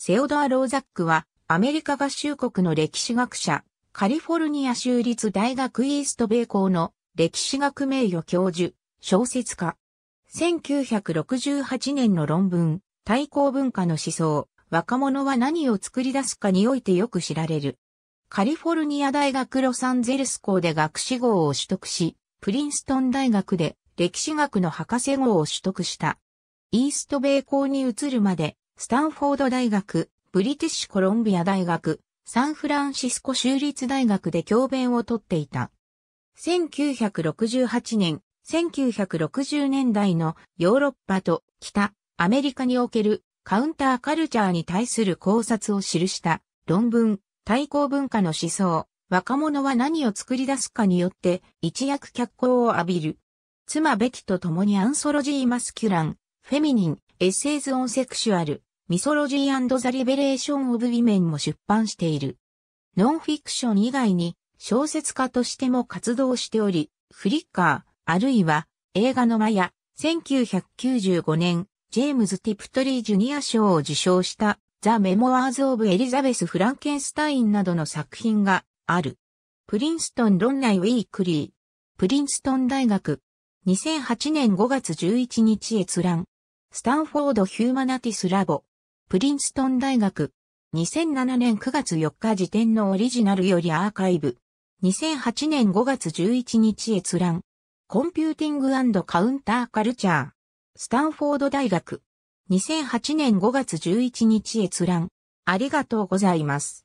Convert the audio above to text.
セオドア・ローザックは、アメリカ合衆国の歴史学者、カリフォルニア州立大学イースト米校の歴史学名誉教授、小説家。1968年の論文、対抗文化の思想、若者は何を作り出すかにおいてよく知られる。カリフォルニア大学ロサンゼルス校で学士号を取得し、プリンストン大学で歴史学の博士号を取得した。イースト米校に移るまでスタンフォード大学、ブリティッシュコロンビア大学、サンフランシスコ州立大学で教鞭をとっていた。1968年、1960年代のヨーロッパと北アメリカにおけるカウンターカルチャーに対する考察を記した論文、対抗文化の思想、若者は何を作り出すかによって一躍脚光を浴びる。妻ベティと共にアンソロジーマスキュラン、フェミニン、エッセイズオンセクシュアル、ミソロジーザ・リベレーション・オブ・ウィメンも出版している。ノンフィクション以外に小説家としても活動しており、フリッカー、あるいは映画の間や1995年、ジェームズ・ティプトリー・ジュニア賞を受賞したザ・メモアーズ・オブ・エリザベス・フランケンスタインなどの作品がある。プリンストンロンナイ・ウィークリー。プリンストン大学。2008年5月11日閲覧。スタンフォード・ヒューマナティス・ラボ。プリンストン大学。2007年9月4日時点のオリジナルよりアーカイブ。2008年5月11日閲覧。コンピューティングカウンターカルチャー。スタンフォード大学。2008年5月11日閲覧。ありがとうございます。